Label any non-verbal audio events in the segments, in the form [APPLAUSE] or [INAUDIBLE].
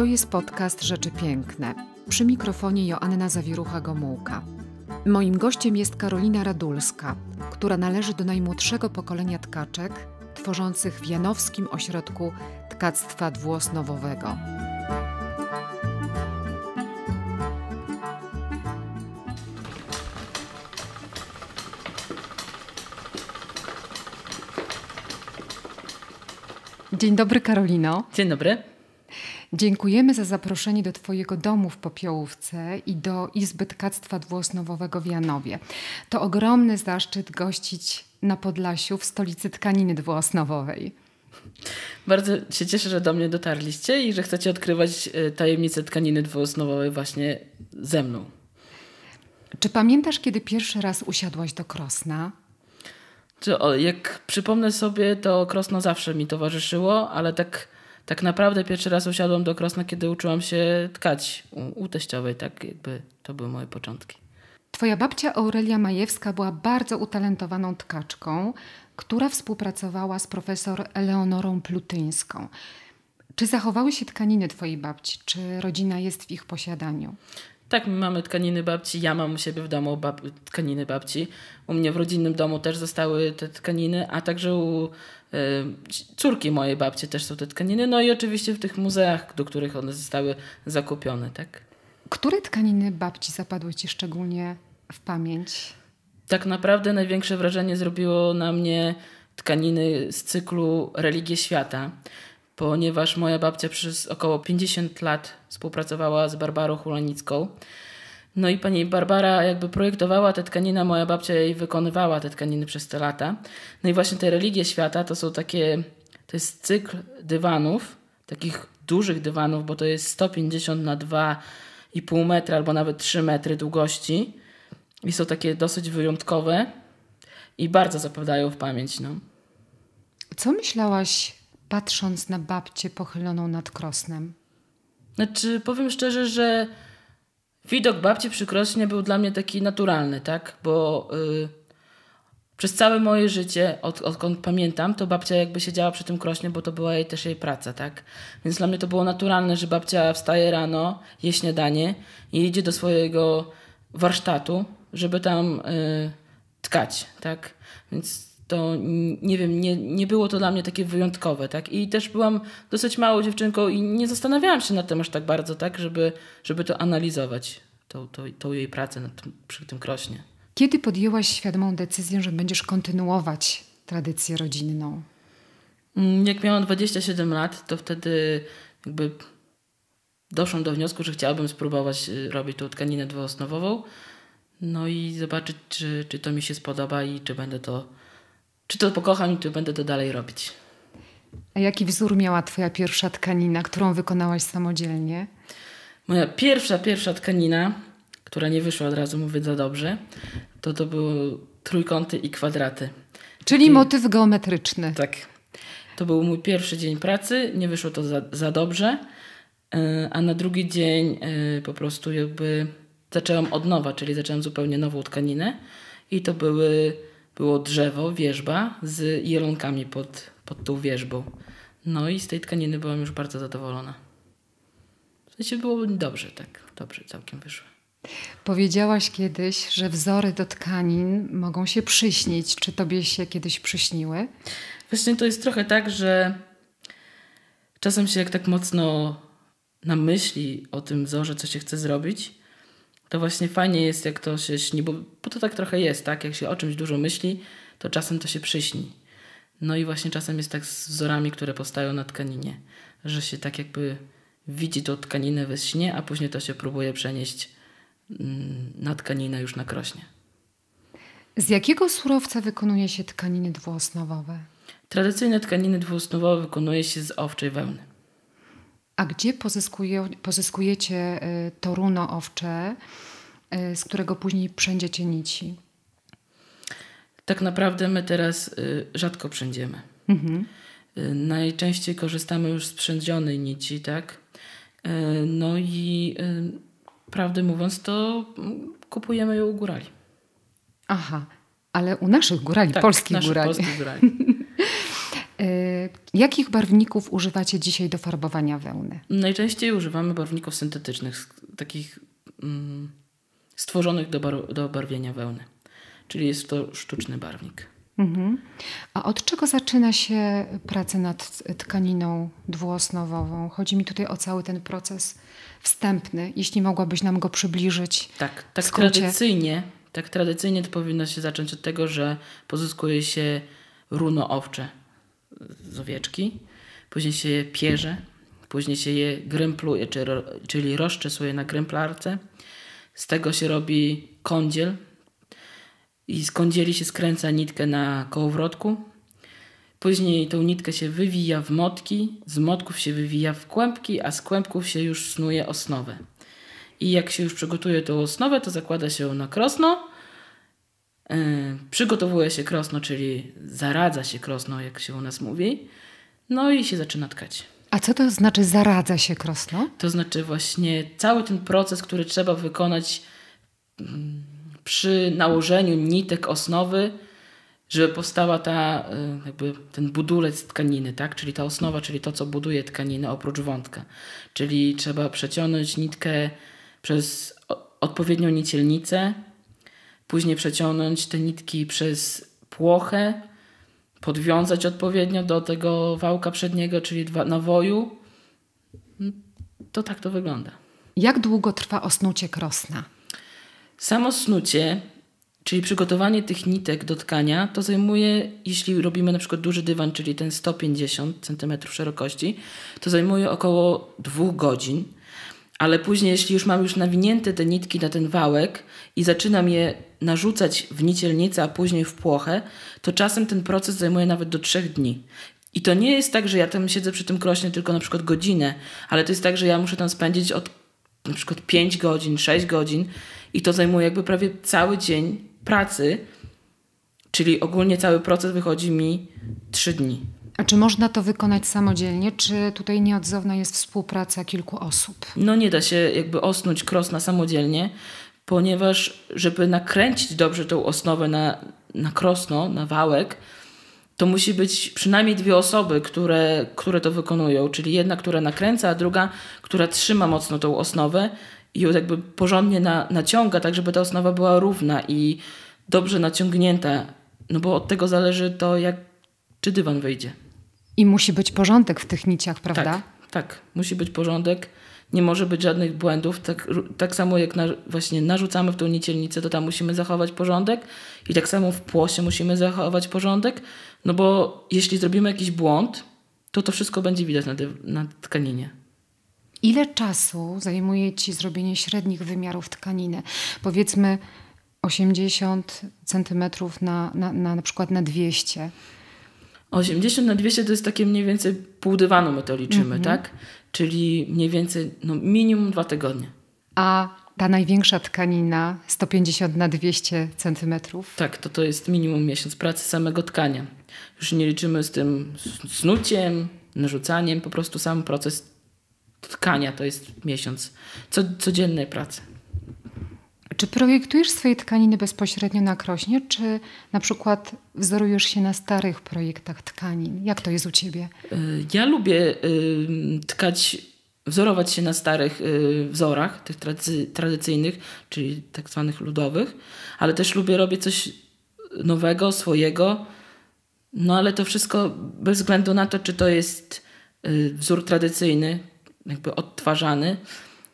To jest podcast Rzeczy Piękne. Przy mikrofonie Joanna Zawirucha-Gomułka. Moim gościem jest Karolina Radulska, która należy do najmłodszego pokolenia tkaczek tworzących w Janowskim Ośrodku Tkactwa Dwuosnowowego. Dzień dobry, Karolino. Dzień dobry. Dziękujemy za zaproszenie do Twojego domu w Popiołówce i do Izby Tkactwa dwuosnowowego w Janowie. To ogromny zaszczyt gościć na Podlasiu w stolicy tkaniny dwuosnowowej. Bardzo się cieszę, że do mnie dotarliście i że chcecie odkrywać e, tajemnice tkaniny dwuosnowowej właśnie ze mną. Czy pamiętasz, kiedy pierwszy raz usiadłaś do krosna? Czy, jak przypomnę sobie, to krosno zawsze mi towarzyszyło, ale tak tak naprawdę pierwszy raz usiadłam do krosna, kiedy uczyłam się tkać u, u teściowej. Tak jakby to były moje początki. Twoja babcia Aurelia Majewska była bardzo utalentowaną tkaczką, która współpracowała z profesor Eleonorą Plutyńską. Czy zachowały się tkaniny Twojej babci? Czy rodzina jest w ich posiadaniu? Tak, my mamy tkaniny babci, ja mam u siebie w domu bab tkaniny babci. U mnie w rodzinnym domu też zostały te tkaniny, a także u y, córki mojej babci też są te tkaniny, no i oczywiście w tych muzeach, do których one zostały zakupione, tak. Które tkaniny babci zapadły ci szczególnie w pamięć? Tak naprawdę największe wrażenie zrobiło na mnie tkaniny z cyklu Religie Świata ponieważ moja babcia przez około 50 lat współpracowała z Barbarą Hulanicką. No i pani Barbara jakby projektowała te tkaniny, a moja babcia jej wykonywała te tkaniny przez te lata. No i właśnie te religie świata to są takie, to jest cykl dywanów, takich dużych dywanów, bo to jest 150 na 2,5 metra albo nawet 3 metry długości. I są takie dosyć wyjątkowe i bardzo zapadają w pamięć. No. Co myślałaś patrząc na babcię pochyloną nad krosnem? Znaczy, powiem szczerze, że widok babci przy krośnie był dla mnie taki naturalny, tak? Bo y, przez całe moje życie, od, odkąd pamiętam, to babcia jakby siedziała przy tym krośnie, bo to była jej też jej praca, tak? Więc dla mnie to było naturalne, że babcia wstaje rano, je śniadanie i idzie do swojego warsztatu, żeby tam y, tkać, tak? Więc to nie wiem, nie, nie było to dla mnie takie wyjątkowe, tak? I też byłam dosyć małą dziewczynką i nie zastanawiałam się nad tym aż tak bardzo, tak, żeby, żeby to analizować, tą, tą, tą jej pracę przy tym krośnie. Kiedy podjęłaś świadomą decyzję, że będziesz kontynuować tradycję rodzinną? Mm, jak miałam 27 lat, to wtedy jakby doszłam do wniosku, że chciałabym spróbować y, robić tą tkaninę dwuosnowową. No i zobaczyć, czy, czy to mi się spodoba i czy będę to czy to pokocham i czy będę to dalej robić. A jaki wzór miała Twoja pierwsza tkanina, którą wykonałaś samodzielnie? Moja pierwsza, pierwsza tkanina, która nie wyszła od razu, mówię za dobrze, to to były trójkąty i kwadraty. Czyli I... motyw geometryczny. Tak. To był mój pierwszy dzień pracy, nie wyszło to za, za dobrze, e, a na drugi dzień e, po prostu jakby zaczęłam od nowa, czyli zaczęłam zupełnie nową tkaninę i to były było drzewo, wierzba z jelonkami pod, pod tą wierzbą. No i z tej tkaniny byłam już bardzo zadowolona. W sensie było dobrze, tak, dobrze całkiem wyszło. Powiedziałaś kiedyś, że wzory do tkanin mogą się przyśnić. Czy tobie się kiedyś przyśniły? Właśnie to jest trochę tak, że czasem się jak tak mocno namyśli o tym wzorze, co się chce zrobić, to właśnie fajnie jest, jak to się śni, bo, bo to tak trochę jest, tak? Jak się o czymś dużo myśli, to czasem to się przyśni. No i właśnie czasem jest tak z wzorami, które powstają na tkaninie, że się tak jakby widzi tą tkaninę we śnie, a później to się próbuje przenieść mm, na tkaninę już na krośnie. Z jakiego surowca wykonuje się tkaniny dwuosnowowe? Tradycyjne tkaniny dwuosnowowe wykonuje się z owczej wełny. A gdzie pozyskuje, pozyskujecie y, to runo owcze, y, z którego później przędziecie nici? Tak naprawdę my teraz y, rzadko przędziemy. Mhm. Najczęściej korzystamy już z przędzionej nici, tak? No i prawdę mówiąc, to mm, kupujemy ją u górali. Aha, ale u naszych górali, tak, polskich naszych górali. Polskich górali. [LAUGHS] Y, jakich barwników używacie dzisiaj do farbowania wełny? Najczęściej używamy barwników syntetycznych, takich mm, stworzonych do, bar do barwienia wełny. Czyli jest to sztuczny barwnik. Mhm. A od czego zaczyna się praca nad tkaniną dwuosnowową? Chodzi mi tutaj o cały ten proces wstępny, jeśli mogłabyś nam go przybliżyć. Tak, tak tradycyjnie, tak tradycyjnie to powinno się zacząć od tego, że pozyskuje się runo owcze, z owieczki, później się je pierze, później się je grympluje, czyli rozczesuje na grymplarce. Z tego się robi kądziel i z kądzieli się skręca nitkę na kołowrotku. Później tą nitkę się wywija w motki, z motków się wywija w kłębki, a z kłębków się już snuje osnowę. I jak się już przygotuje tą osnowę, to zakłada się ją na krosno, E, przygotowuje się krosno, czyli zaradza się krosno, jak się u nas mówi, no i się zaczyna tkać. A co to znaczy zaradza się krosno? To znaczy właśnie cały ten proces, który trzeba wykonać mm, przy nałożeniu nitek osnowy, żeby powstała ta, e, jakby ten budulec tkaniny, tak? czyli ta osnowa, czyli to, co buduje tkaninę oprócz wątka. Czyli trzeba przeciągnąć nitkę przez odpowiednią nicielnicę, później przeciągnąć te nitki przez płochę, podwiązać odpowiednio do tego wałka przedniego, czyli nawoju. Mm, to tak to wygląda. Jak długo trwa osnucie krosna? Samo snucie, czyli przygotowanie tych nitek do tkania, to zajmuje, jeśli robimy na przykład duży dywan, czyli ten 150 cm szerokości, to zajmuje około 2 godzin ale później, jeśli już mam już nawinięte te nitki na ten wałek i zaczynam je narzucać w nicielnicę, a później w płochę, to czasem ten proces zajmuje nawet do trzech dni. I to nie jest tak, że ja tam siedzę przy tym krośnie tylko na przykład godzinę, ale to jest tak, że ja muszę tam spędzić od na przykład 5 godzin, 6 godzin i to zajmuje jakby prawie cały dzień pracy, czyli ogólnie cały proces wychodzi mi 3 dni. A czy można to wykonać samodzielnie, czy tutaj nieodzowna jest współpraca kilku osób? No nie da się jakby osnuć krosna samodzielnie, ponieważ żeby nakręcić dobrze tą osnowę na, na krosno, na wałek, to musi być przynajmniej dwie osoby, które, które to wykonują, czyli jedna, która nakręca, a druga, która trzyma mocno tą osnowę i ją jakby porządnie na, naciąga, tak żeby ta osnowa była równa i dobrze naciągnięta, no bo od tego zależy to, jak czy dywan wejdzie. I musi być porządek w tych niciach, prawda? Tak, tak. musi być porządek. Nie może być żadnych błędów. Tak, tak samo jak na, właśnie narzucamy w tą nicielnicę, to tam musimy zachować porządek. I tak samo w płosie musimy zachować porządek. No bo jeśli zrobimy jakiś błąd, to to wszystko będzie widać na, na tkaninie. Ile czasu zajmuje Ci zrobienie średnich wymiarów tkaniny? Powiedzmy 80 centymetrów na, na, na, na przykład na 200 80 na 200 to jest takie mniej więcej pół dywanu my to liczymy, mm -hmm. tak? Czyli mniej więcej no, minimum dwa tygodnie. A ta największa tkanina 150 na 200 centymetrów? Tak, to to jest minimum miesiąc pracy samego tkania. Już nie liczymy z tym snuciem, narzucaniem, po prostu sam proces tkania to jest miesiąc co, codziennej pracy. Czy projektujesz swoje tkaniny bezpośrednio na krośnie, czy na przykład wzorujesz się na starych projektach tkanin? Jak to jest u ciebie? E, ja lubię e, tkać, wzorować się na starych e, wzorach, tych tradycyjnych, czyli tak zwanych ludowych, ale też lubię robić coś nowego, swojego. No ale to wszystko bez względu na to, czy to jest wzór tradycyjny, jakby odtwarzany,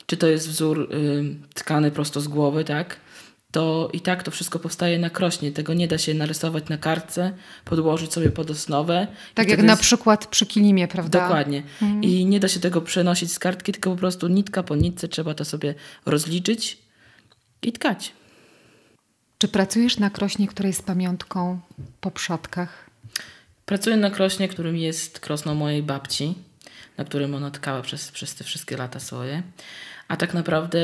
czy to jest wzór y, tkany prosto z głowy, tak? To i tak to wszystko powstaje na krośnie. Tego nie da się narysować na kartce, podłożyć sobie pod osnowę. Tak jak jest... na przykład przy kilimie, prawda? Dokładnie. Mhm. I nie da się tego przenosić z kartki, tylko po prostu nitka po nitce trzeba to sobie rozliczyć i tkać. Czy pracujesz na krośnie, która jest pamiątką po przodkach? Pracuję na krośnie, którym jest krosno mojej babci, na którym ona tkała przez, przez te wszystkie lata swoje. A tak naprawdę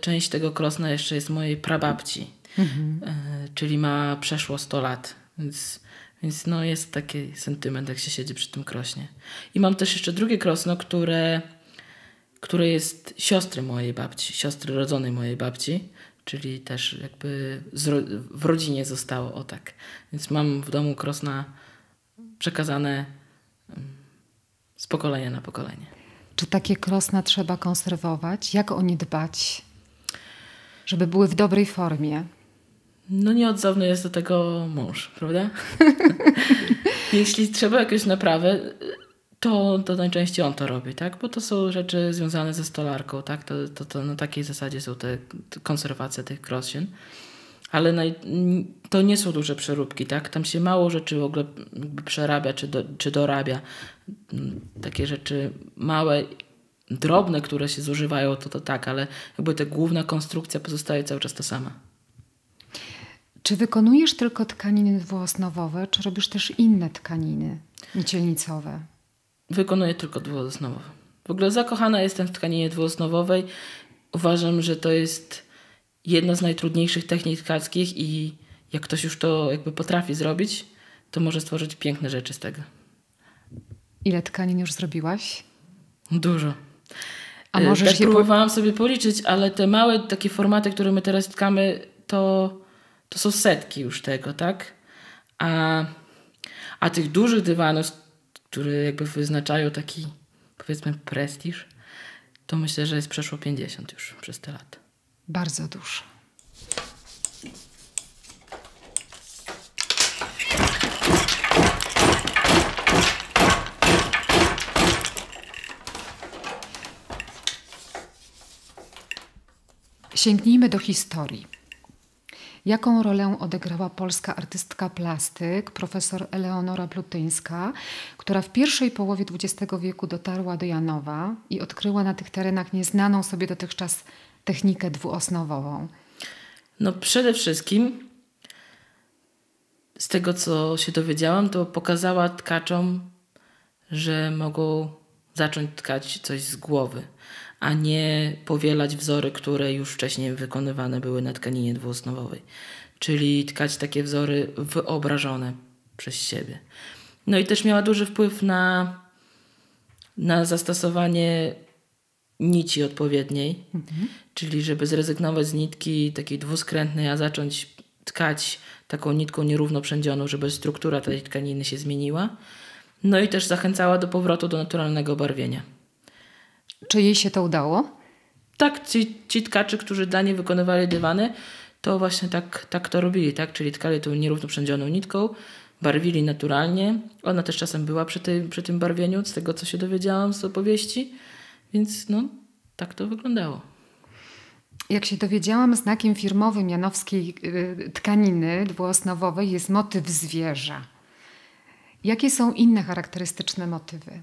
część tego krosna jeszcze jest mojej prababci, mhm. E, czyli ma przeszło 100 lat. Więc, więc no jest taki sentyment, jak się siedzi przy tym krośnie. I mam też jeszcze drugie krosno, które, które jest siostry mojej babci, siostry rodzonej mojej babci czyli też jakby ro w rodzinie zostało o tak. Więc mam w domu krosna przekazane mm, z pokolenia na pokolenie. Czy takie krosna trzeba konserwować? Jak o nie dbać, żeby były w dobrej formie? No nieodzowny jest do tego mąż, prawda? [LAUGHS] Jeśli trzeba jakieś naprawy, to, to najczęściej on to robi, tak? Bo to są rzeczy związane ze stolarką, tak? To, to, to na takiej zasadzie są te konserwacje tych krosien ale naj... to nie są duże przeróbki, tak? Tam się mało rzeczy w ogóle przerabia czy, do, czy dorabia. Mm, takie rzeczy małe, drobne, które się zużywają, to to tak, ale jakby ta główna konstrukcja pozostaje cały czas ta sama. Czy wykonujesz tylko tkaniny dwuosnowowe, czy robisz też inne tkaniny nicielnicowe? Wykonuję tylko dwuosnowowe. W ogóle zakochana jestem w tkaninie dwuosnowowej. Uważam, że to jest jedna z najtrudniejszych technik tkackich i jak ktoś już to jakby potrafi zrobić, to może stworzyć piękne rzeczy z tego. Ile tkanin już zrobiłaś? Dużo. A y, może tak próbowałam po... sobie policzyć, ale te małe takie formaty, które my teraz tkamy, to, to są setki już tego, tak? A, a tych dużych dywanów, które jakby wyznaczają taki, powiedzmy, prestiż, to myślę, że jest przeszło 50 już przez te lata bardzo dużo. Sięgnijmy do historii. Jaką rolę odegrała polska artystka plastyk, profesor Eleonora Blutyńska, która w pierwszej połowie XX wieku dotarła do Janowa i odkryła na tych terenach nieznaną sobie dotychczas technikę dwuosnowową? No przede wszystkim z tego, co się dowiedziałam, to pokazała tkaczom, że mogą zacząć tkać coś z głowy, a nie powielać wzory, które już wcześniej wykonywane były na tkaninie dwuosnowowej. Czyli tkać takie wzory wyobrażone przez siebie. No i też miała duży wpływ na, na zastosowanie nici odpowiedniej, mhm. czyli żeby zrezygnować z nitki takiej dwuskrętnej, a zacząć tkać taką nitką nierówno żeby struktura tej tkaniny się zmieniła. No i też zachęcała do powrotu do naturalnego barwienia. Czy jej się to udało? Tak, ci, ci tkaczy, którzy dla niej wykonywali dywany, to właśnie tak, tak to robili, tak? Czyli tkali tą nierówno nitką, barwili naturalnie. Ona też czasem była przy, tej, przy tym barwieniu, z tego co się dowiedziałam z opowieści. Więc no, tak to wyglądało. Jak się dowiedziałam, znakiem firmowym janowskiej y, tkaniny dwuosnowowej jest motyw zwierza. Jakie są inne charakterystyczne motywy?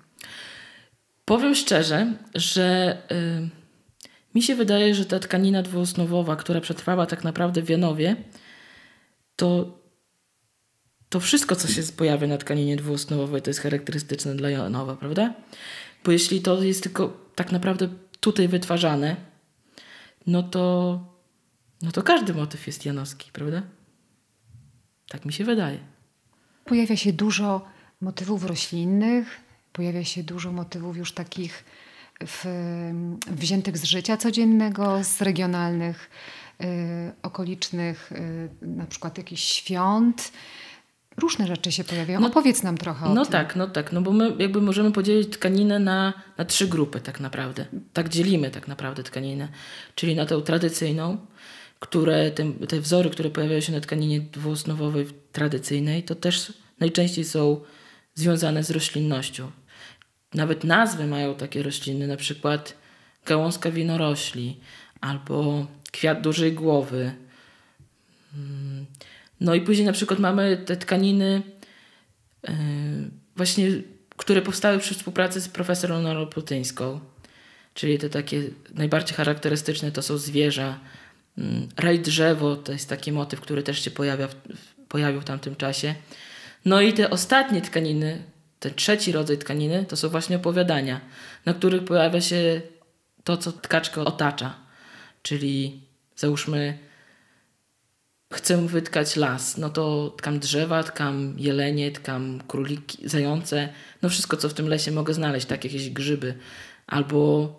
Powiem szczerze, że y, mi się wydaje, że ta tkanina dwuosnowowa, która przetrwała tak naprawdę w Janowie, to, to wszystko, co się pojawia na tkaninie dwuosnowowej, to jest charakterystyczne dla Janowa, prawda? Bo jeśli to jest tylko tak naprawdę tutaj wytwarzane, no to, no to każdy motyw jest janowski, prawda? Tak mi się wydaje. Pojawia się dużo motywów roślinnych, pojawia się dużo motywów już takich w, wziętych z życia codziennego, z regionalnych, y, okolicznych, y, na przykład jakichś świąt różne rzeczy się pojawiają. No, Opowiedz nam trochę o no tym. No tak, no tak, no bo my jakby możemy podzielić tkaninę na, na trzy grupy tak naprawdę. Tak dzielimy tak naprawdę tkaninę, czyli na tą tradycyjną, które te, te wzory, które pojawiają się na tkaninie dwuosnowowej tradycyjnej, to też najczęściej są związane z roślinnością. Nawet nazwy mają takie rośliny, na przykład gałązka winorośli albo kwiat dużej głowy. Hmm no i później na przykład mamy te tkaniny e, właśnie, które powstały przy współpracy z profesorą Leonorą czyli te takie najbardziej charakterystyczne to są zwierza, mm, raj drzewo, to jest taki motyw, który też się pojawia pojawił w tamtym czasie. No i te ostatnie tkaniny, ten trzeci rodzaj tkaniny, to są właśnie opowiadania, na których pojawia się to, co tkaczkę otacza. Czyli załóżmy chcę wytkać las, no to tkam drzewa, tkam jelenie, tkam króliki, zające, no wszystko, co w tym lesie mogę znaleźć, tak, jakieś grzyby. Albo,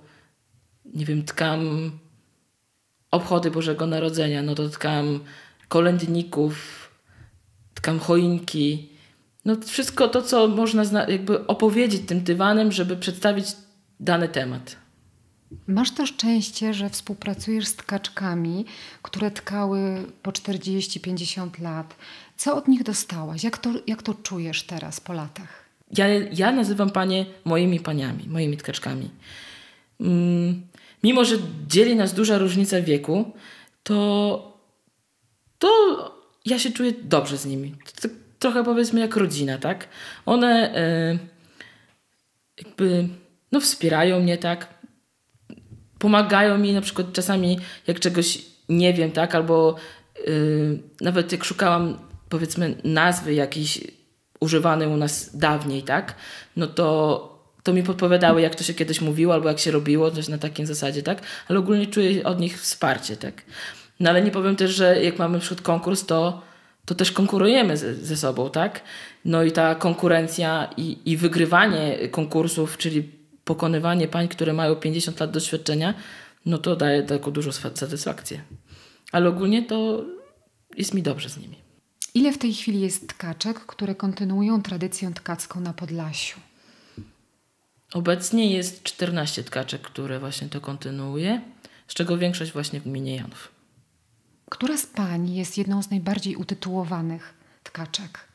nie wiem, tkam obchody Bożego Narodzenia, no to tkam kolędników, tkam choinki. No wszystko to, co można jakby opowiedzieć tym dywanem, żeby przedstawić dany temat. Masz to szczęście, że współpracujesz z tkaczkami, które tkały po 40-50 lat. Co od nich dostałaś? Jak to, jak to czujesz teraz po latach? Ja, ja nazywam panie moimi paniami, moimi tkaczkami. Mm, mimo, że dzieli nas duża różnica wieku, to, to ja się czuję dobrze z nimi. To, to, tak trochę powiedzmy jak rodzina, tak? One e, jakby no wspierają mnie, tak? pomagają mi na przykład czasami, jak czegoś nie wiem, tak, albo yy, nawet jak szukałam powiedzmy nazwy jakiejś używanej u nas dawniej, tak, no to to mi podpowiadały, jak to się kiedyś mówiło, albo jak się robiło, coś na takiej zasadzie, tak, ale ogólnie czuję od nich wsparcie, tak. No ale nie powiem też, że jak mamy przed konkurs, to, to też konkurujemy ze, ze sobą, tak? No i ta konkurencja i, i wygrywanie konkursów, czyli pokonywanie pań, które mają 50 lat doświadczenia, no to daje taką dużą satysfakcję. Ale ogólnie to jest mi dobrze z nimi. Ile w tej chwili jest tkaczek, które kontynuują tradycję tkacką na Podlasiu? Obecnie jest 14 tkaczek, które właśnie to kontynuuje, z czego większość właśnie w gminie Janów. Która z pań jest jedną z najbardziej utytułowanych tkaczek?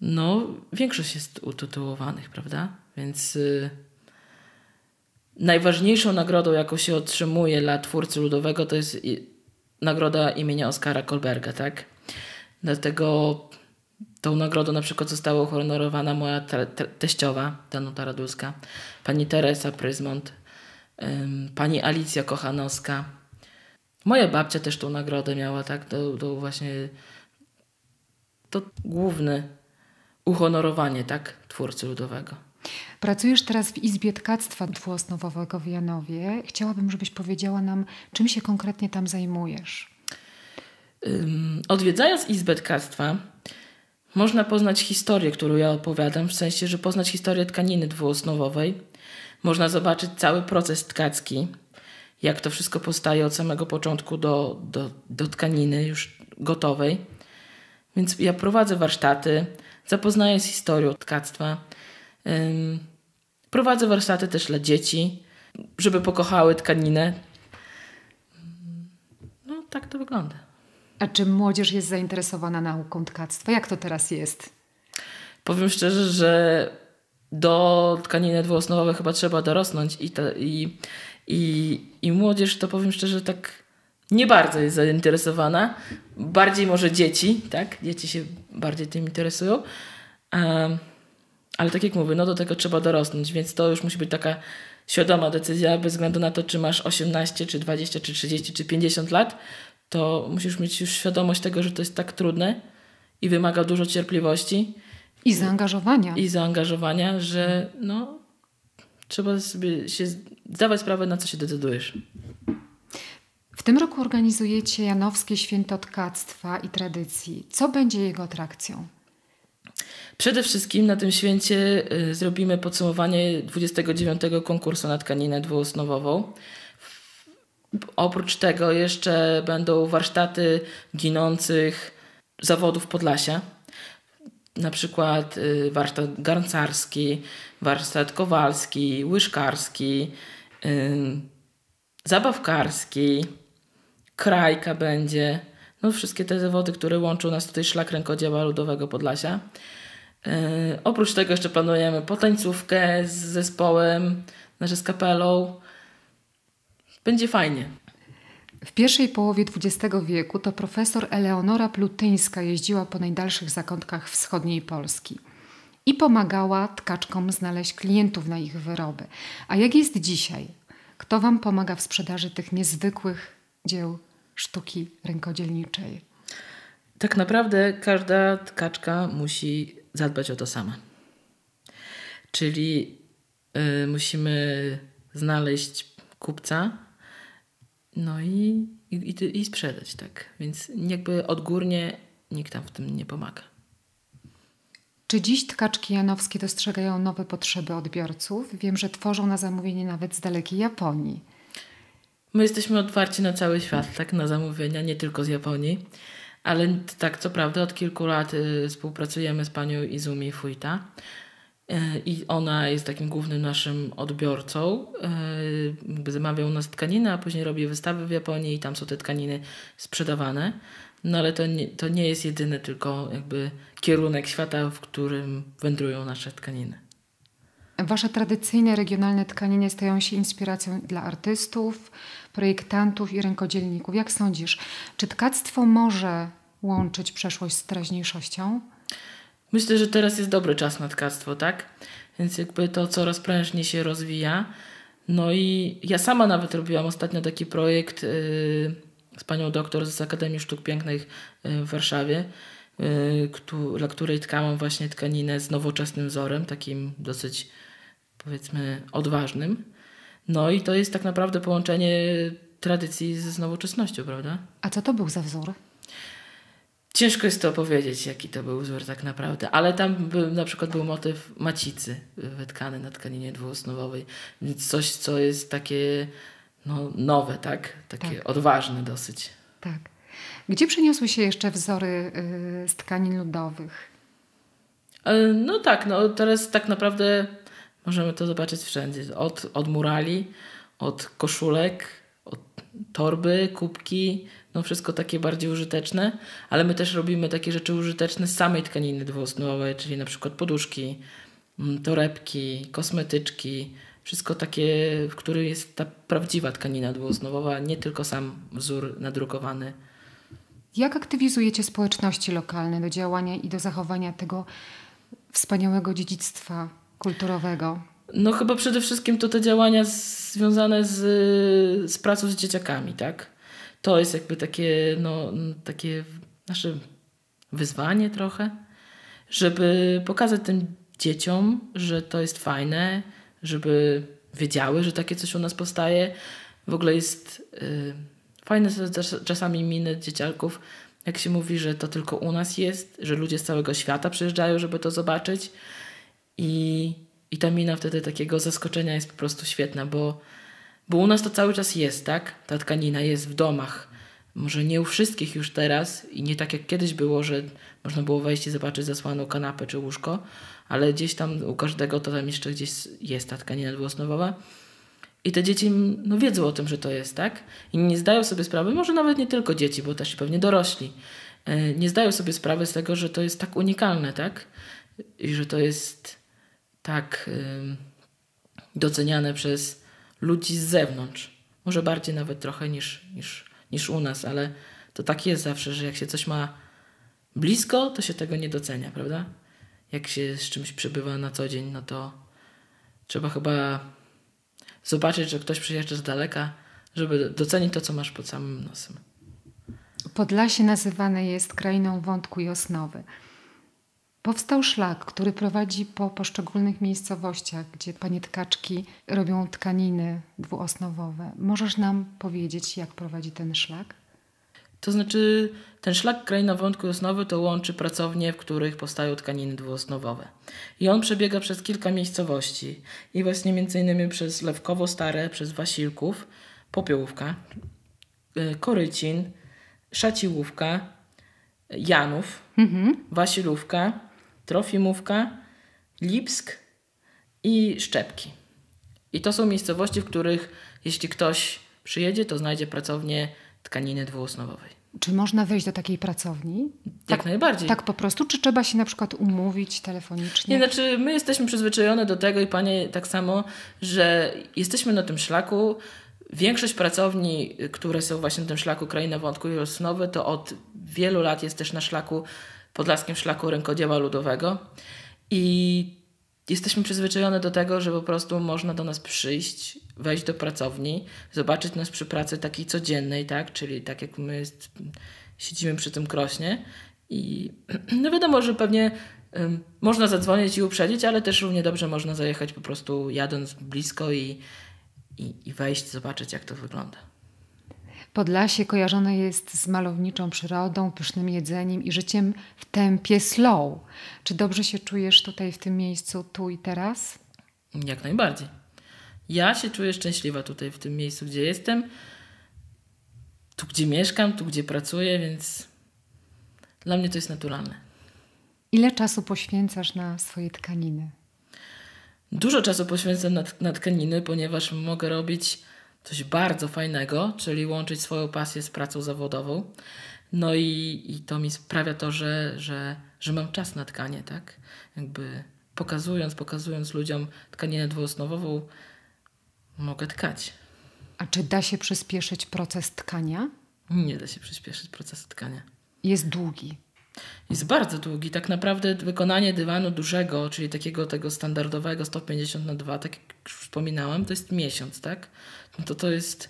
No, większość jest utytułowanych, prawda? Więc y, najważniejszą nagrodą, jaką się otrzymuje dla twórcy ludowego, to jest i, nagroda imienia Oskara Kolberga, tak? Dlatego tą nagrodą na przykład została uhonorowana moja te te teściowa, Danuta Radulska, pani Teresa Pryzmont, pani Alicja Kochanowska. Moja babcia też tą nagrodę miała, tak? To, to właśnie to główny uhonorowanie tak, twórcy ludowego. Pracujesz teraz w Izbie Tkactwa Dwuosnowowego w Janowie. Chciałabym, żebyś powiedziała nam, czym się konkretnie tam zajmujesz. Odwiedzając Izbę Tkactwa, można poznać historię, którą ja opowiadam, w sensie, że poznać historię tkaniny dwuosnowowej. Można zobaczyć cały proces tkacki, jak to wszystko powstaje od samego początku do, do, do tkaniny już gotowej. Więc ja prowadzę warsztaty, Zapoznaję z historią tkactwa. Prowadzę warsztaty też dla dzieci, żeby pokochały tkaninę. No, tak to wygląda. A czy młodzież jest zainteresowana nauką tkactwa? Jak to teraz jest? Powiem szczerze, że do tkaniny dwuosnowowej chyba trzeba dorosnąć i, ta, i, i, i młodzież to powiem szczerze tak nie bardzo jest zainteresowana. Bardziej może dzieci, tak? Dzieci się bardziej tym interesują. ale tak jak mówię, no do tego trzeba dorosnąć, więc to już musi być taka świadoma decyzja, bez względu na to, czy masz 18, czy 20, czy 30, czy 50 lat, to musisz mieć już świadomość tego, że to jest tak trudne i wymaga dużo cierpliwości. I zaangażowania. I zaangażowania, że no, trzeba sobie się zdawać sprawę, na co się decydujesz. W tym roku organizujecie Janowskie Święto Tkactwa i Tradycji. Co będzie jego atrakcją? Przede wszystkim na tym święcie y, zrobimy podsumowanie 29 konkursu na tkaninę dwuosnowową. Oprócz tego jeszcze będą warsztaty ginących zawodów Podlasia. Na przykład y, warsztat garncarski, warsztat kowalski, łyżkarski, zabawkarski krajka będzie. No wszystkie te zawody, które łączą nas tutaj szlak rękodzieła ludowego Podlasia. Yy, oprócz tego jeszcze planujemy potańcówkę z zespołem, znaczy z kapelą. Będzie fajnie. W pierwszej połowie XX wieku to profesor Eleonora Plutyńska jeździła po najdalszych zakątkach wschodniej Polski i pomagała tkaczkom znaleźć klientów na ich wyroby. A jak jest dzisiaj? Kto Wam pomaga w sprzedaży tych niezwykłych dzieł sztuki rękodzielniczej? Tak naprawdę każda tkaczka musi zadbać o to sama. Czyli y, musimy znaleźć kupca, no i, i, i sprzedać, tak. Więc jakby odgórnie nikt tam w tym nie pomaga. Czy dziś tkaczki janowskie dostrzegają nowe potrzeby odbiorców? Wiem, że tworzą na zamówienie nawet z dalekiej Japonii. My jesteśmy otwarci na cały świat, tak, na zamówienia, nie tylko z Japonii. Ale tak, co prawda, od kilku lat y, współpracujemy z panią Izumi Fuita. Y, I ona jest takim głównym naszym odbiorcą. Y, zamawia u nas tkaniny, a później robi wystawy w Japonii i tam są te tkaniny sprzedawane. No ale to nie, to nie jest jedyny tylko jakby kierunek świata, w którym wędrują nasze tkaniny. Wasze tradycyjne regionalne tkaniny stają się inspiracją dla artystów, projektantów i rękodzielników. Jak sądzisz, czy tkactwo może łączyć przeszłość z teraźniejszością? Myślę, że teraz jest dobry czas na tkactwo, tak? Więc jakby to coraz prężniej się rozwija. No i ja sama nawet robiłam ostatnio taki projekt y, z panią doktor z Akademii Sztuk Pięknych y, w Warszawie, y, dla której tkałam właśnie tkaninę z nowoczesnym wzorem, takim dosyć powiedzmy odważnym. No i to jest tak naprawdę połączenie tradycji z nowoczesnością, prawda? A co to był za wzór? Ciężko jest to opowiedzieć, jaki to był wzór tak naprawdę, ale tam był, na przykład był motyw macicy wytkany na tkaninie dwuosnowowej, więc coś, co jest takie no, nowe, tak? Takie tak. odważne dosyć. Tak. Gdzie przeniosły się jeszcze wzory y, z tkanin ludowych? E, no tak, no teraz tak naprawdę Możemy to zobaczyć wszędzie. Od, od murali, od koszulek, od torby, kubki, no wszystko takie bardziej użyteczne, ale my też robimy takie rzeczy użyteczne z samej tkaniny dwuosnowej, czyli na przykład poduszki, mm, torebki, kosmetyczki, wszystko takie, w którym jest ta prawdziwa tkanina dwuosnowowa, nie tylko sam wzór nadrukowany. Jak aktywizujecie społeczności lokalne do działania i do zachowania tego wspaniałego dziedzictwa kulturowego? No chyba przede wszystkim to te działania związane z, z pracą z dzieciakami, tak? To jest jakby takie, no, takie nasze wyzwanie trochę, żeby pokazać tym dzieciom, że to jest fajne, żeby wiedziały, że takie coś u nas powstaje. W ogóle jest y, fajne są czasami miny dzieciaków, jak się mówi, że to tylko u nas jest, że ludzie z całego świata przyjeżdżają, żeby to zobaczyć i, i ta mina wtedy takiego zaskoczenia jest po prostu świetna, bo, bo u nas to cały czas jest, tak? Ta tkanina jest w domach. Może nie u wszystkich już teraz i nie tak jak kiedyś było, że można było wejść i zobaczyć zasłaną kanapę czy łóżko, ale gdzieś tam u każdego to tam jeszcze gdzieś jest ta tkanina dwuosnowowa. I te dzieci no, wiedzą o tym, że to jest, tak? I nie zdają sobie sprawy, może nawet nie tylko dzieci, bo też pewnie dorośli, e, nie zdają sobie sprawy z tego, że to jest tak unikalne, tak? I że to jest tak doceniane przez ludzi z zewnątrz. Może bardziej nawet trochę niż, niż, niż u nas, ale to tak jest zawsze, że jak się coś ma blisko, to się tego nie docenia, prawda? Jak się z czymś przebywa na co dzień, no to trzeba chyba zobaczyć, że ktoś przyjeżdża z daleka, żeby docenić to, co masz pod samym nosem. Podlasie nazywane jest krainą wątku i osnowy. Powstał szlak, który prowadzi po poszczególnych miejscowościach, gdzie panie tkaczki robią tkaniny dwuosnowowe. Możesz nam powiedzieć, jak prowadzi ten szlak? To znaczy, ten szlak wątku osnowy to łączy pracownie, w których powstają tkaniny dwuosnowowe. I on przebiega przez kilka miejscowości. I właśnie między innymi przez Lewkowo Stare, przez Wasilków, Popiołówka, y, Korycin, Szaciłówka, Janów, mhm. Wasilówka, Trofimówka, Lipsk i Szczepki. I to są miejscowości, w których jeśli ktoś przyjedzie, to znajdzie pracownię tkaniny dwuosnowowej. Czy można wejść do takiej pracowni? Jak tak, najbardziej. Tak po prostu? Czy trzeba się na przykład umówić telefonicznie? Nie, znaczy my jesteśmy przyzwyczajone do tego i panie tak samo, że jesteśmy na tym szlaku. Większość pracowni, które są właśnie na tym szlaku krajne Wątku i to od wielu lat jest też na szlaku podlaskim szlaku rękodzieła ludowego. I jesteśmy przyzwyczajone do tego, że po prostu można do nas przyjść, wejść do pracowni, zobaczyć nas przy pracy takiej codziennej, tak? Czyli tak jak my siedzimy przy tym krośnie. I [CLEARS THROAT] no wiadomo, że pewnie um, można zadzwonić i uprzedzić, ale też równie dobrze można zajechać po prostu jadąc blisko i, i, i wejść, zobaczyć jak to wygląda. Podlasie kojarzone jest z malowniczą przyrodą, pysznym jedzeniem i życiem w tempie slow. Czy dobrze się czujesz tutaj w tym miejscu, tu i teraz? Jak najbardziej. Ja się czuję szczęśliwa tutaj w tym miejscu, gdzie jestem, tu gdzie mieszkam, tu gdzie pracuję, więc dla mnie to jest naturalne. Ile czasu poświęcasz na swoje tkaniny? Dużo czasu poświęcam na, na tkaniny, ponieważ mogę robić coś bardzo fajnego, czyli łączyć swoją pasję z pracą zawodową. No i, i to mi sprawia to, że, że, że mam czas na tkanie, tak? Jakby pokazując, pokazując ludziom tkaninę dwuosnowową, mogę tkać. A czy da się przyspieszyć proces tkania? Nie da się przyspieszyć procesu tkania. Jest długi. Jest bardzo długi. Tak naprawdę wykonanie dywanu dużego, czyli takiego tego standardowego 150 na 2, tak jak już wspominałam, to jest miesiąc, tak? to to jest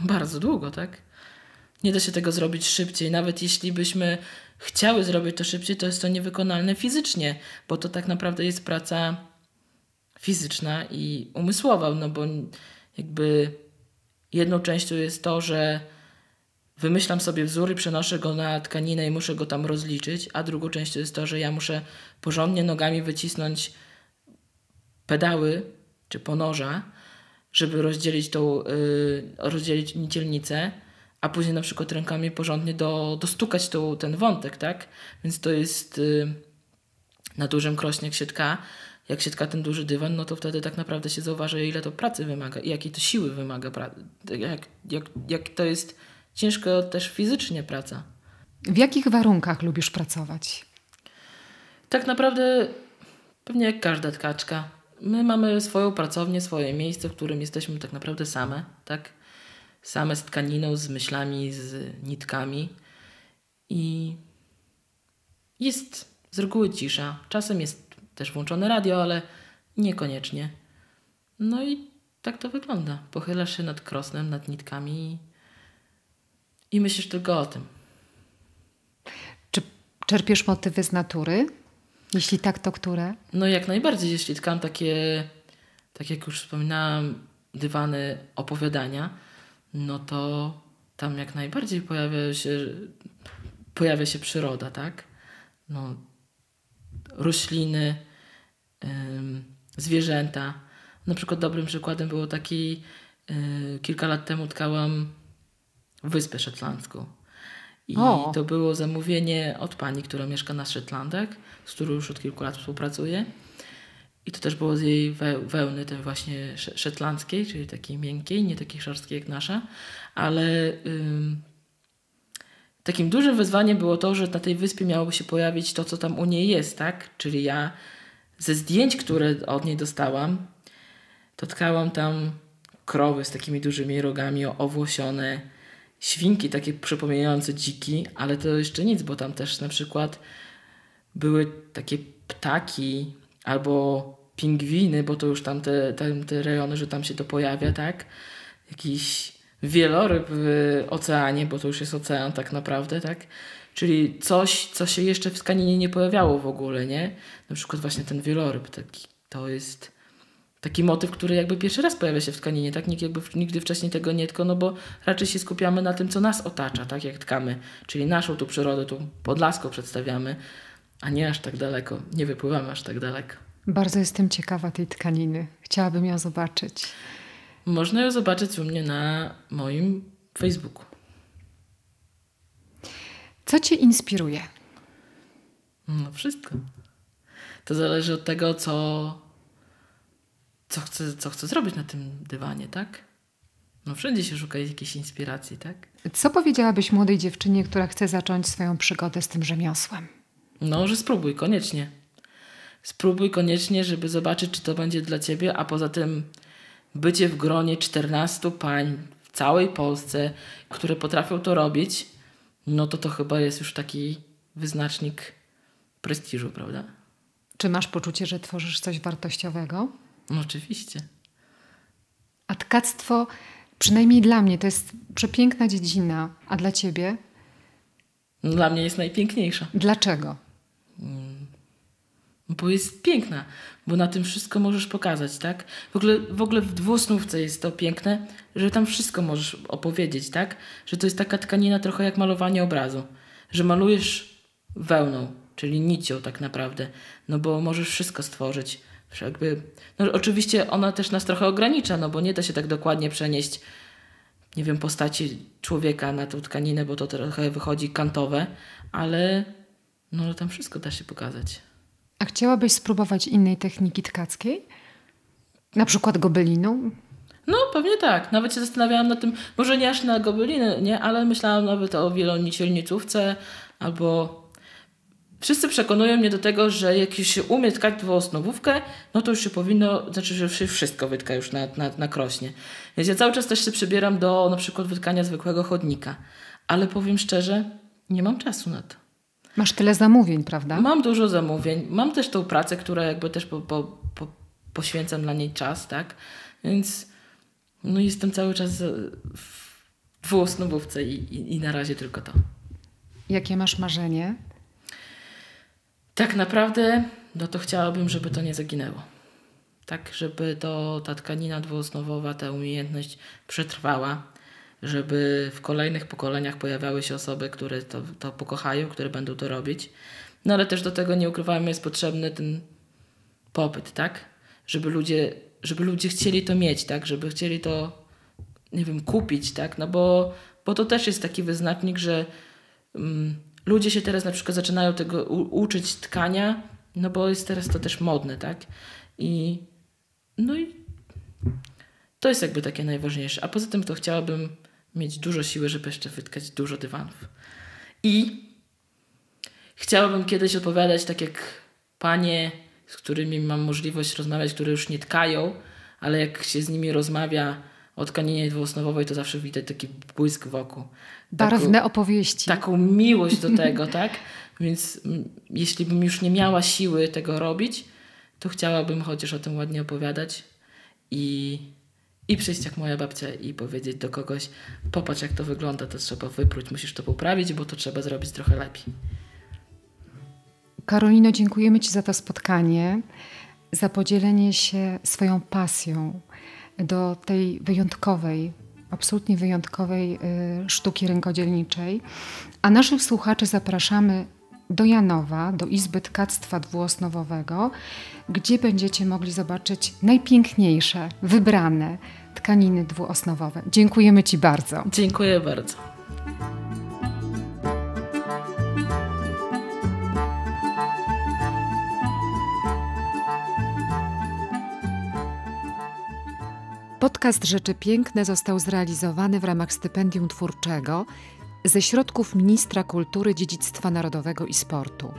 bardzo długo, tak? Nie da się tego zrobić szybciej. Nawet jeśli byśmy chciały zrobić to szybciej, to jest to niewykonalne fizycznie, bo to tak naprawdę jest praca fizyczna i umysłowa, no bo jakby jedną częścią jest to, że wymyślam sobie wzór i przenoszę go na tkaninę i muszę go tam rozliczyć, a drugą częścią jest to, że ja muszę porządnie nogami wycisnąć pedały czy ponoża, żeby rozdzielić tą, yy, rozdzielić dzielnicę, a później na przykład rękami porządnie do, dostukać tą, ten wątek, tak? Więc to jest yy, na dużym krośnie sietka. Jak tka ten duży dywan, no to wtedy tak naprawdę się zauważa ile to pracy wymaga i jakiej to siły wymaga. Jak, jak, jak to jest ciężko też fizycznie praca. W jakich warunkach lubisz pracować? Tak naprawdę pewnie jak każda tkaczka My mamy swoją pracownię, swoje miejsce, w którym jesteśmy tak naprawdę same, tak? Same z tkaniną, z myślami, z nitkami. I jest z reguły cisza. Czasem jest też włączone radio, ale niekoniecznie. No i tak to wygląda. Pochylasz się nad krosnem, nad nitkami i myślisz tylko o tym. Czy czerpiesz motywy z natury? Jeśli tak, to które? No jak najbardziej, jeśli tkam takie, tak jak już wspominałam, dywany opowiadania, no to tam jak najbardziej pojawia się, pojawia się przyroda, tak? No, rośliny, ym, zwierzęta. Na przykład dobrym przykładem było taki, e, kilka lat temu tkałam Wyspę Szetlandzką. I o. to było zamówienie od pani, która mieszka na Szetlandek, z którą już od kilku lat współpracuję. I to też było z jej wełny, tej właśnie szetlandzkiej, czyli takiej miękkiej, nie takiej szorstkiej jak nasza. Ale ym, takim dużym wyzwaniem było to, że na tej wyspie miałoby się pojawić to, co tam u niej jest, tak? Czyli ja ze zdjęć, które od niej dostałam, to tkałam tam krowy z takimi dużymi rogami owłosione, świnki takie przypominające dziki, ale to jeszcze nic, bo tam też na przykład były takie ptaki albo pingwiny, bo to już tam te, tam te rejony, że tam się to pojawia, tak? Jakiś wieloryb w oceanie, bo to już jest ocean tak naprawdę, tak? Czyli coś, co się jeszcze w skaninie nie pojawiało w ogóle, nie? Na przykład właśnie ten wieloryb taki, to jest taki motyw, który jakby pierwszy raz pojawia się w tkaninie, tak? Nikt jakby nigdy wcześniej tego nie tkał, no bo raczej się skupiamy na tym, co nas otacza, tak? Jak tkamy, czyli naszą tu przyrodę, tu Podlasko przedstawiamy, a nie aż tak daleko, nie wypływamy aż tak daleko. Bardzo jestem ciekawa tej tkaniny. Chciałabym ją zobaczyć. Można ją zobaczyć u mnie na moim Facebooku. Co Cię inspiruje? No wszystko. To zależy od tego, co co chcę, co chcę zrobić na tym dywanie, tak? No wszędzie się szuka jakiejś inspiracji, tak? Co powiedziałabyś młodej dziewczynie, która chce zacząć swoją przygodę z tym rzemiosłem? No, że spróbuj koniecznie. Spróbuj koniecznie, żeby zobaczyć, czy to będzie dla ciebie, a poza tym bycie w gronie 14 pań w całej Polsce, które potrafią to robić, no to to chyba jest już taki wyznacznik prestiżu, prawda? Czy masz poczucie, że tworzysz coś wartościowego? No, oczywiście. A tkactwo, przynajmniej dla mnie, to jest przepiękna dziedzina. A dla ciebie? No, dla mnie jest najpiękniejsza. Dlaczego? Mm. Bo jest piękna, bo na tym wszystko możesz pokazać, tak? W ogóle, w ogóle w dwusnówce jest to piękne, że tam wszystko możesz opowiedzieć, tak? Że to jest taka tkanina trochę jak malowanie obrazu, że malujesz wełną, czyli nicią tak naprawdę, no bo możesz wszystko stworzyć jakby, no oczywiście ona też nas trochę ogranicza, no bo nie da się tak dokładnie przenieść, nie wiem, postaci człowieka na tą tkaninę, bo to trochę wychodzi kantowe, ale no tam wszystko da się pokazać. A chciałabyś spróbować innej techniki tkackiej? Na przykład gobelinu? No, pewnie tak. Nawet się zastanawiałam na tym, może nie aż na gobeliny, nie? ale myślałam nawet o wielonicielnicówce albo Wszyscy przekonują mnie do tego, że jak się umie tkać dwuosnowówkę, no to już się powinno, znaczy, że się wszystko wytka już na, na, na krośnie. Więc ja cały czas też się przybieram do na przykład wytkania zwykłego chodnika. Ale powiem szczerze, nie mam czasu na to. Masz tyle zamówień, prawda? Mam dużo zamówień. Mam też tą pracę, która jakby też po, po, po, poświęcam na niej czas, tak? Więc no jestem cały czas w dwuosnowówce i, i, i na razie tylko to. Jakie masz marzenie? tak naprawdę, no to chciałabym, żeby to nie zaginęło. Tak, żeby to, ta tkanina dwuosnowowa, ta umiejętność przetrwała, żeby w kolejnych pokoleniach pojawiały się osoby, które to, to pokochają, które będą to robić. No ale też do tego, nie ukrywamy, jest potrzebny ten popyt, tak? Żeby ludzie, żeby ludzie chcieli to mieć, tak? Żeby chcieli to, nie wiem, kupić, tak? No bo, bo to też jest taki wyznacznik, że... Mm, ludzie się teraz na przykład zaczynają tego uczyć tkania, no bo jest teraz to też modne, tak? I no i to jest jakby takie najważniejsze. A poza tym to chciałabym mieć dużo siły, żeby jeszcze wytkać dużo dywanów. I chciałabym kiedyś odpowiadać tak jak panie, z którymi mam możliwość rozmawiać, które już nie tkają, ale jak się z nimi rozmawia o tkaninie dwuosnowowej, to zawsze widać taki błysk wokół barwne taką, opowieści. Taką miłość do tego, [LAUGHS] tak? Więc jeśli bym już nie miała siły tego robić, to chciałabym chociaż o tym ładnie opowiadać i, i przyjść jak moja babcia i powiedzieć do kogoś, popatrz jak to wygląda, to trzeba wypróć, musisz to poprawić, bo to trzeba zrobić trochę lepiej. Karolino, dziękujemy Ci za to spotkanie, za podzielenie się swoją pasją do tej wyjątkowej absolutnie wyjątkowej y, sztuki rękodzielniczej. A naszych słuchaczy zapraszamy do Janowa, do Izby Tkactwa Dwuosnowowego, gdzie będziecie mogli zobaczyć najpiękniejsze, wybrane tkaniny dwuosnowowe. Dziękujemy Ci bardzo. Dziękuję bardzo. Podcast Rzeczy Piękne został zrealizowany w ramach stypendium twórczego ze środków Ministra Kultury, Dziedzictwa Narodowego i Sportu.